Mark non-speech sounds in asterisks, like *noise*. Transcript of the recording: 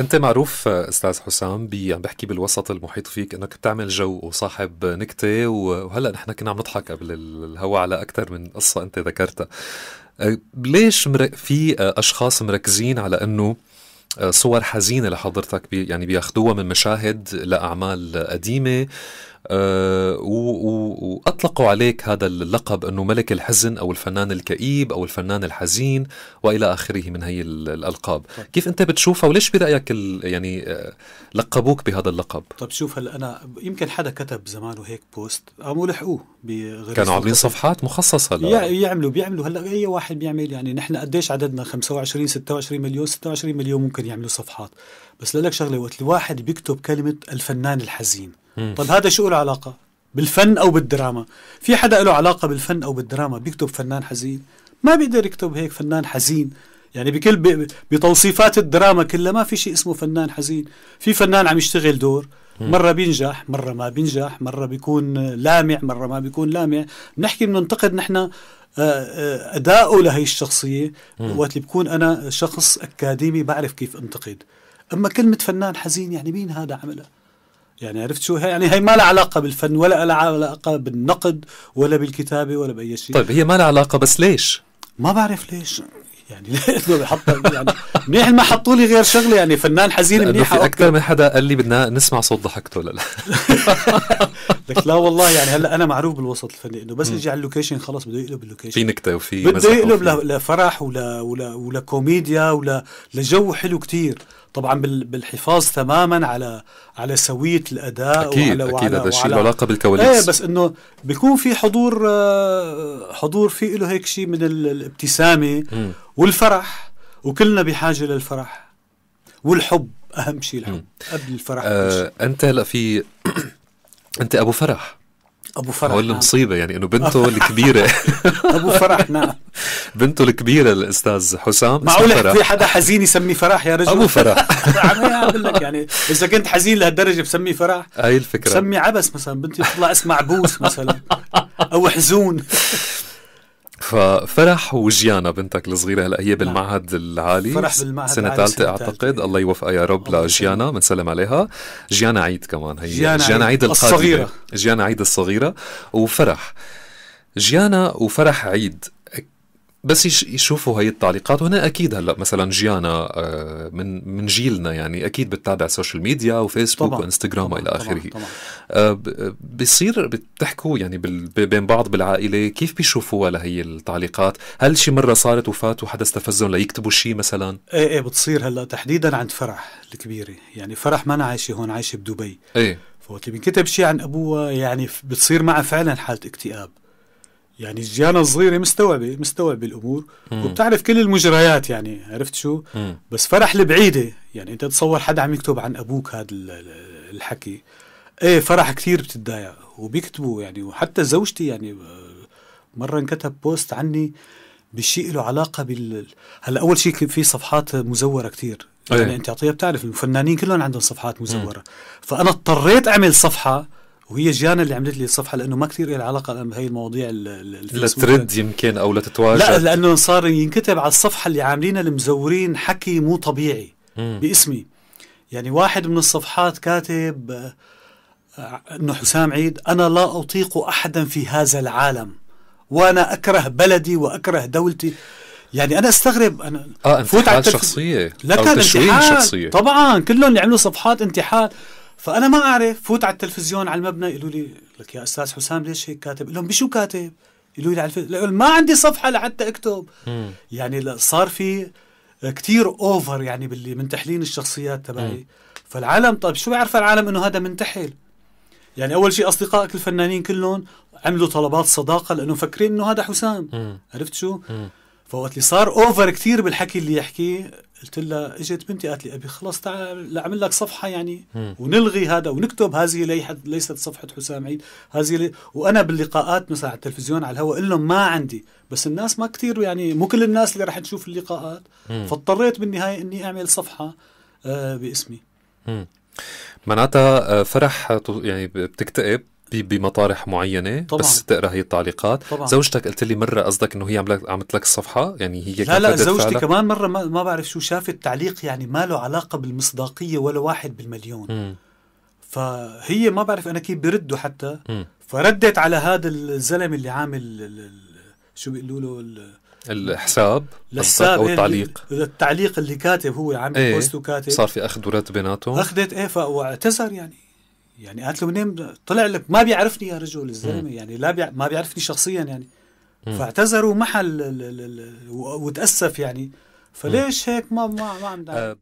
انت معروف استاذ حسام بي عم بحكي بالوسط المحيط فيك انك بتعمل جو وصاحب نكته وهلا نحن كنا عم نضحك قبل الهوا على اكثر من قصه انت ذكرتها أه، ليش في أه، اشخاص مركزين على انه أه، صور حزينه لحضرتك بي يعني بياخذوها من مشاهد لاعمال قديمه أه أطلقوا عليك هذا اللقب أنه ملك الحزن أو الفنان الكئيب أو الفنان الحزين وإلى آخره من هي الألقاب طيب. كيف أنت بتشوفها وليش برأيك يعني آه، لقبوك بهذا اللقب طب شوف هلا أنا يمكن حدا كتب زمان هيك بوست قاموا لحقوه كانوا عاملين صفحات مخصصة هلأ يعملوا بيعملوا هلا أي واحد بيعمل يعني نحن قديش عددنا 25 26 مليون 26 مليون ممكن يعملوا صفحات بس لك شغله وقت الواحد بيكتب كلمه الفنان الحزين طب هذا شو له علاقه بالفن او بالدراما في حدا له علاقه بالفن او بالدراما بيكتب فنان حزين ما بيقدر يكتب هيك فنان حزين يعني بكل بتوصيفات الدراما كلها ما في شيء اسمه فنان حزين في فنان عم يشتغل دور مرة بينجح مرة ما بينجح مرة بيكون لامع مرة ما بيكون لامع بنحكي بننتقد نحن آه، آه، أداؤه لهي الشخصية وقت اللي بكون أنا شخص أكاديمي بعرف كيف أنتقد أما كلمة فنان حزين يعني مين هذا عملها يعني عرفت شو هي يعني هي ما لها علاقه بالفن ولا لها علاقه بالنقد ولا بالكتابه ولا باي شيء طيب هي ما لها علاقه بس ليش ما بعرف ليش يعني ليه *laughs* يعني منيح ما حطوا لي غير شغله يعني فنان حزين منيح في اكثر من حدا قال لي بدنا نسمع صوت ضحكته لا *laughs* لك لا والله يعني هلا انا معروف بالوسط الفني انه بس اجي على اللوكيشن خلص بده يقلب اللوكيشن في نكته وفي بده يقلب لفرح ولا ولا ولا كوميديا ولا لجو حلو كتير طبعا بالحفاظ تماما على على سويه الاداء أكيد وعلى أكيد وعلى هذا الشيء له علاقه بالكواليس ايه بس انه بيكون في حضور آه، الحضور في له هيك شيء من الابتسامه والفرح وكلنا بحاجه للفرح والحب اهم شيء الحب قبل الفرح آه انت هلا في *clears throat* انت ابو فرح ابو فرح هول المصيبه نعم. يعني انه بنته *laughs* الكبيره *laughs* ابو فرح نعم *laughs* بنته الكبيره الاستاذ حسام معقول في حدا حزين يسميه فرح يا رجل ابو فرح لك يعني اذا كنت حزين لهالدرجه بسميه فرح هاي الفكره بسمي عبس مثلا بنتي تطلع اسمها عبوس مثلا او حزون ففرح وجيانا بنتك الصغيره هلا هي نعم. بالمعهد العالي فرح بالمعهد سنه ثالثه اعتقد الله يوفقها يا رب لجيانا بنسلم عليها جيانا عيد كمان هي جيانا, جيانا عيد, عيد الصغيره جيانا عيد الصغيره وفرح جيانا وفرح عيد بس يشوفوا هي التعليقات وهنا اكيد هلا مثلا جيانا آه، من من جيلنا يعني اكيد بتتابع السوشيال ميديا وفيسبوك وانستغرام والى الى اخره طبعا طبعا. آه، بصير بتحكوا يعني بين بعض بالعائله كيف بيشوفوها لهي التعليقات هل شي مره صارت وفات وحدا استفزهم ليكتبوا شيء مثلا ايه ايه بتصير هلا تحديدا عند فرح الكبيره يعني فرح ما أنا عايشه هون عايشه بدبي ايه فوقت اللي بينكتب شيء عن ابوها يعني بتصير معها فعلا حاله اكتئاب يعني الجيانة الصغيرة مستوعبة مستوعبة الأمور مم. وبتعرف كل المجريات يعني عرفت شو مم. بس فرح البعيدة يعني أنت تصور حدا عم يكتب عن أبوك هذا الحكي إيه فرح كثير بتتضايق وبيكتبوا يعني وحتى زوجتي يعني آه، مرة انكتب بوست عني بشيء له علاقة بال هلا أول شيء في صفحات مزورة كثير يعني أيه. أنت عطيه بتعرف الفنانين كلهم عندهم صفحات مزورة مم. فأنا اضطريت أعمل صفحة وهي جيانا اللي عملت لي الصفحه لانه ما كثير لها علاقه بهي المواضيع لترد يمكن او لتتواجد لا لانه صار ينكتب على الصفحه اللي عاملينها المزورين حكي مو طبيعي مم. باسمي يعني واحد من الصفحات كاتب آه، انه حسام عيد انا لا اطيق احدا في هذا العالم وانا اكره بلدي واكره دولتي يعني انا استغرب انا اه انتحال على شخصيه لا كان انتحال شخصيه طبعا كلهم اللي عملوا صفحات انتحال فانا ما اعرف فوت على التلفزيون على المبنى يقولوا لي لك يا استاذ حسام ليش هيك كاتب؟ لهم بشو كاتب؟ يقولوا لي على الفيسبوك ما عندي صفحه لحتى اكتب مم. يعني صار في كتير اوفر يعني باللي من تحليل الشخصيات تبعي فالعالم طيب شو بيعرف العالم انه هذا منتحل يعني اول شيء اصدقائك الفنانين كلهم عملوا طلبات صداقه لانه مفكرين انه هذا حسام مم. عرفت شو؟ مم. فوقت اللي صار اوفر كتير بالحكي اللي يحكيه قلت لها اجت بنتي قالت لي ابي خلص تعال اعمل لك صفحه يعني م. ونلغي هذا ونكتب هذه ليست صفحه حسام عيد هذه لي وانا باللقاءات مثلا على التلفزيون على الهواء قل لهم ما عندي بس الناس ما كثير يعني مو كل الناس اللي رح تشوف اللقاءات م. فاضطريت بالنهايه اني اعمل صفحه آه باسمي معناتها آه، فرح يعني بتكتئب بمطارح معينه طبعاً. بس تقرا هي التعليقات طبعاً. زوجتك قلت لي مره قصدك انه هي عملت لك الصفحه يعني هي لا لا زوجتي فعلك. كمان مره ما, ما بعرف شو شافت تعليق يعني ما له علاقه بالمصداقيه ولا واحد بالمليون م. فهي ما بعرف انا كيف بردوا حتى م. فردت على هذا الزلمه اللي عامل شو بيقولوا له الحساب الحساب او إيه، التعليق التعليق اللي كاتب هو عامل ايه بوست وكاتب صار في اخذ ورد بيناتهم اخذت ايه فاعتذر يعني يعني قالت له منين طلع لك ما بيعرفني يا رجل الزلمه يعني لا بيع ما بيعرفني شخصيا يعني فاعتذروا محل ل... ل... ل... وتاسف يعني فليش هيك ما ما ما عندنا آه،